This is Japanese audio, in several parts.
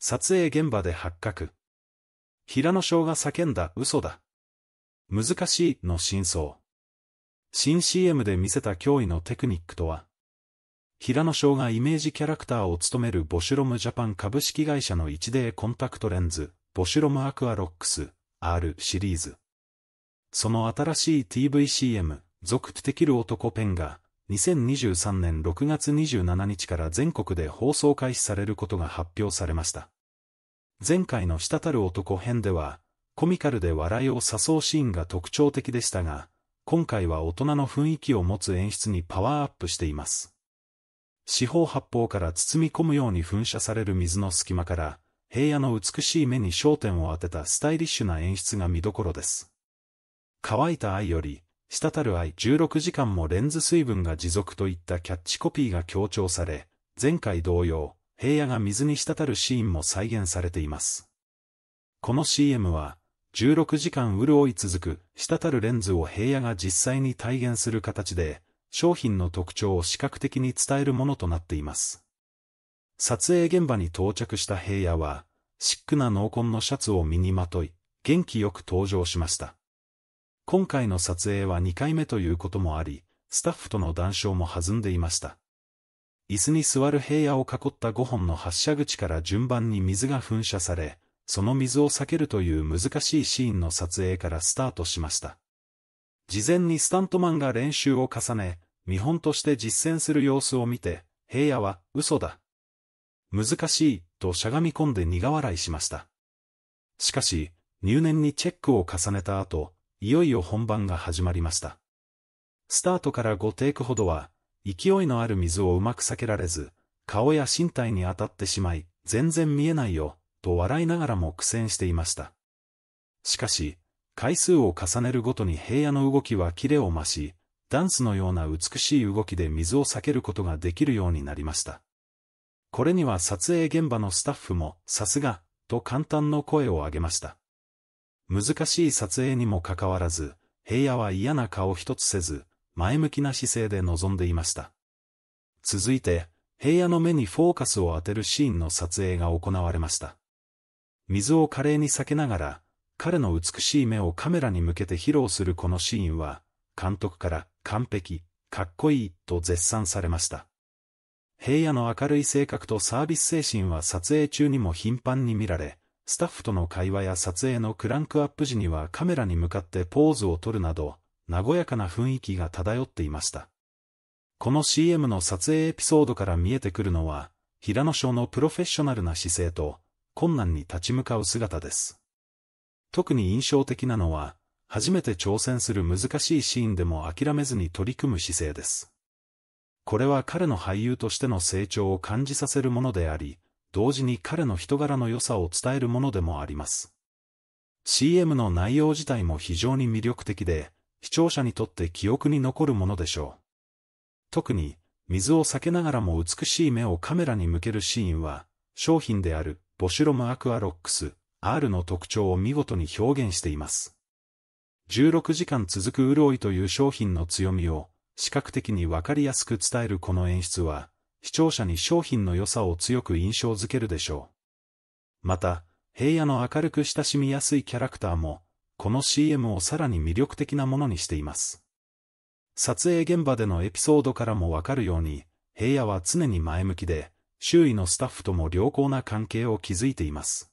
撮影現場で発覚。平野翔が叫んだ嘘だ。難しいの真相。新 CM で見せた驚異のテクニックとは、平野翔がイメージキャラクターを務めるボシュロムジャパン株式会社の 1D コンタクトレンズ、ボシュロムアクアロックス R シリーズ。その新しい TVCM、続テキル男ペンが、2023年6月27日から全国で放送開始されることが発表されました。前回の滴る男編では、コミカルで笑いを誘うシーンが特徴的でしたが、今回は大人の雰囲気を持つ演出にパワーアップしています。四方八方から包み込むように噴射される水の隙間から、平野の美しい目に焦点を当てたスタイリッシュな演出が見どころです。乾いた愛より、滴る愛16時間もレンズ水分が持続といったキャッチコピーが強調され、前回同様、平野が水に滴るシーンも再現されています。この CM は、16時間潤い続く、滴るレンズを平野が実際に体現する形で、商品の特徴を視覚的に伝えるものとなっています。撮影現場に到着した平野は、シックな濃紺のシャツを身にまとい、元気よく登場しました。今回の撮影は2回目ということもあり、スタッフとの談笑も弾んでいました。椅子に座る平野を囲った5本の発射口から順番に水が噴射され、その水を避けるという難しいシーンの撮影からスタートしました。事前にスタントマンが練習を重ね、見本として実践する様子を見て、平野は嘘だ。難しい、としゃがみ込んで苦笑いしました。しかし、入念にチェックを重ねた後、いよいよ本番が始まりました。スタートから5テイクほどは、勢いのある水をうまく避けられず、顔や身体に当たってしまい、全然見えないよ、と笑いながらも苦戦していました。しかし、回数を重ねるごとに平野の動きはキレを増し、ダンスのような美しい動きで水を避けることができるようになりました。これには撮影現場のスタッフも、さすが、と簡単の声を上げました。難しい撮影にもかかわらず、平野は嫌な顔一つせず、前向きな姿勢で臨んでいました。続いて、平野の目にフォーカスを当てるシーンの撮影が行われました。水を華麗に避けながら、彼の美しい目をカメラに向けて披露するこのシーンは、監督から完璧、かっこいいと絶賛されました。平野の明るい性格とサービス精神は撮影中にも頻繁に見られ、スタッフとの会話や撮影のクランクアップ時にはカメラに向かってポーズを取るなど、和やかな雰囲気が漂っていました。この CM の撮影エピソードから見えてくるのは、平野翔のプロフェッショナルな姿勢と、困難に立ち向かう姿です。特に印象的なのは、初めて挑戦する難しいシーンでも諦めずに取り組む姿勢です。これは彼の俳優としての成長を感じさせるものであり、同時に彼の人柄の良さを伝えるものでもあります。CM の内容自体も非常に魅力的で、視聴者にとって記憶に残るものでしょう。特に、水を避けながらも美しい目をカメラに向けるシーンは、商品であるボシュロムアクアロックス R の特徴を見事に表現しています。16時間続く潤いという商品の強みを視覚的にわかりやすく伝えるこの演出は、視聴者に商品の良さを強く印象づけるでしょう。また、平野の明るく親しみやすいキャラクターも、この CM をさらに魅力的なものにしています。撮影現場でのエピソードからもわかるように、平野は常に前向きで、周囲のスタッフとも良好な関係を築いています。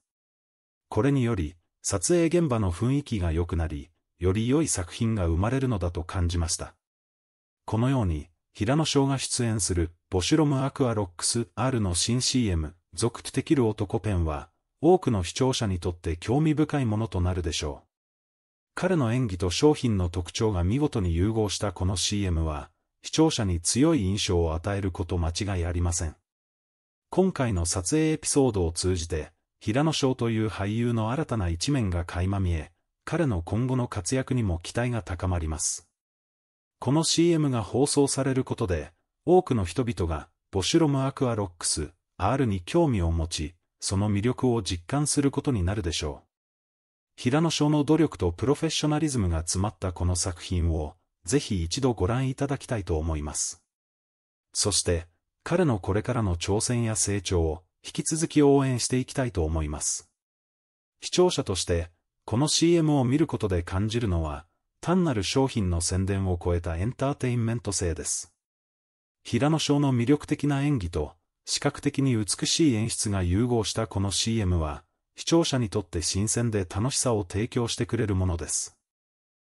これにより、撮影現場の雰囲気が良くなり、より良い作品が生まれるのだと感じました。このように、平野翔が出演するボシュロムアクアロックス R の新 CM、クトできる男ペンは、多くの視聴者にとって興味深いものとなるでしょう。彼の演技と商品の特徴が見事に融合したこの CM は、視聴者に強い印象を与えること間違いありません。今回の撮影エピソードを通じて、平野翔という俳優の新たな一面が垣間見え、彼の今後の活躍にも期待が高まります。この CM が放送されることで、多くの人々が、ボシュロムアクアロックス、R に興味を持ち、その魅力を実感することになるでしょう。平野翔の努力とプロフェッショナリズムが詰まったこの作品を、ぜひ一度ご覧いただきたいと思います。そして、彼のこれからの挑戦や成長を、引き続き応援していきたいと思います。視聴者として、この CM を見ることで感じるのは、単なる商品の宣伝を超えたエンターテインメント性です。平野翔の魅力的な演技と、視覚的に美しい演出が融合したこの CM は、視聴者にとって新鮮で楽しさを提供してくれるものです。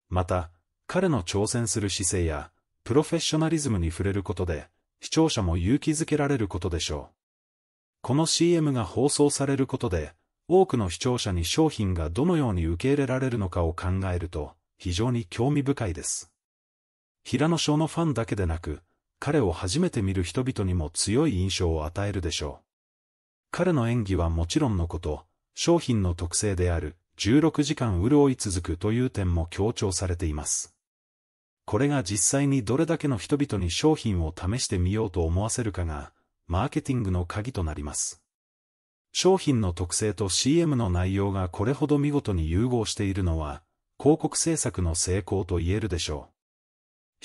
また、彼の挑戦する姿勢や、プロフェッショナリズムに触れることで、視聴者も勇気づけられることでしょう。この CM が放送されることで、多くの視聴者に商品がどのように受け入れられるのかを考えると、非常に興味深いです。平野翔のファンだけでなく、彼を初めて見る人々にも強い印象を与えるでしょう。彼の演技はもちろんのこと、商品の特性である16時間潤い続くという点も強調されています。これが実際にどれだけの人々に商品を試してみようと思わせるかが、マーケティングの鍵となります。商品の特性と CM の内容がこれほど見事に融合しているのは、広告制作の成功と言えるでしょう。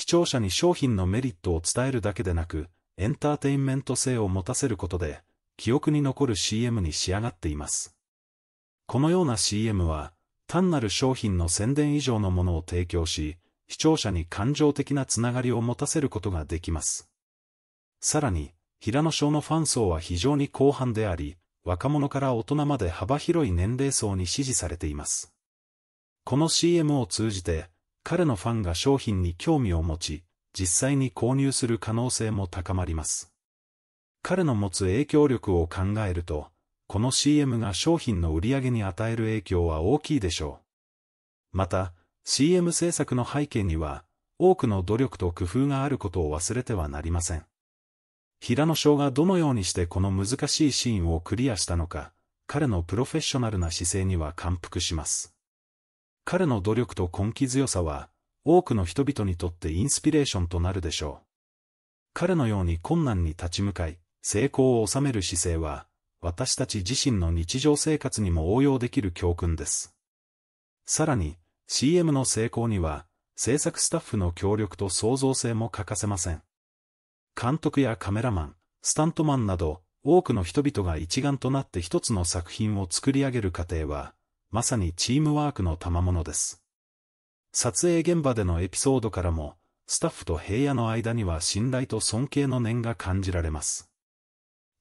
視聴者に商品のメリットを伝えるだけでなく、エンターテインメント性を持たせることで、記憶に残る CM に仕上がっています。このような CM は、単なる商品の宣伝以上のものを提供し、視聴者に感情的なつながりを持たせることができます。さらに、平野賞のファン層は非常に広範であり、若者から大人まで幅広い年齢層に支持されています。この CM を通じて、彼のファンが商品に興味を持ち、実際に購入する可能性も高まります。彼の持つ影響力を考えると、この CM が商品の売り上げに与える影響は大きいでしょう。また、CM 制作の背景には、多くの努力と工夫があることを忘れてはなりません。平野翔がどのようにしてこの難しいシーンをクリアしたのか、彼のプロフェッショナルな姿勢には感服します。彼の努力と根気強さは、多くの人々にとってインスピレーションとなるでしょう。彼のように困難に立ち向かい、成功を収める姿勢は、私たち自身の日常生活にも応用できる教訓です。さらに、CM の成功には、制作スタッフの協力と創造性も欠かせません。監督やカメラマン、スタントマンなど、多くの人々が一丸となって一つの作品を作り上げる過程は、まさにチームワークの賜物です。撮影現場でのエピソードからも、スタッフと平野の間には信頼と尊敬の念が感じられます。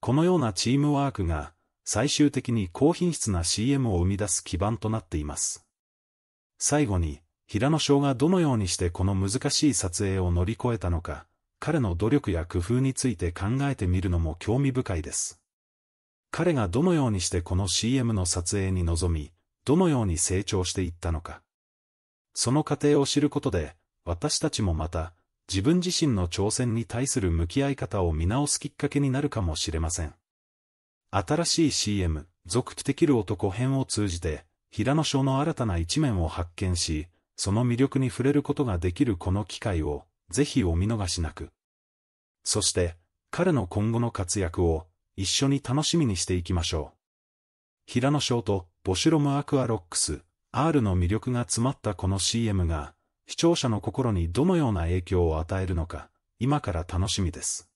このようなチームワークが、最終的に高品質な CM を生み出す基盤となっています。最後に、平野翔がどのようにしてこの難しい撮影を乗り越えたのか、彼の努力や工夫について考えてみるのも興味深いです。彼がどのようにしてこの CM の撮影に臨み、どのように成長していったのか。その過程を知ることで、私たちもまた、自分自身の挑戦に対する向き合い方を見直すきっかけになるかもしれません。新しい CM、続きできる男編を通じて、平野翔の新たな一面を発見し、その魅力に触れることができるこの機会を、ぜひお見逃しなく。そして、彼の今後の活躍を、一緒に楽しみにしていきましょう。平野翔とボシュロムアクアロックス、R の魅力が詰まったこの CM が、視聴者の心にどのような影響を与えるのか、今から楽しみです。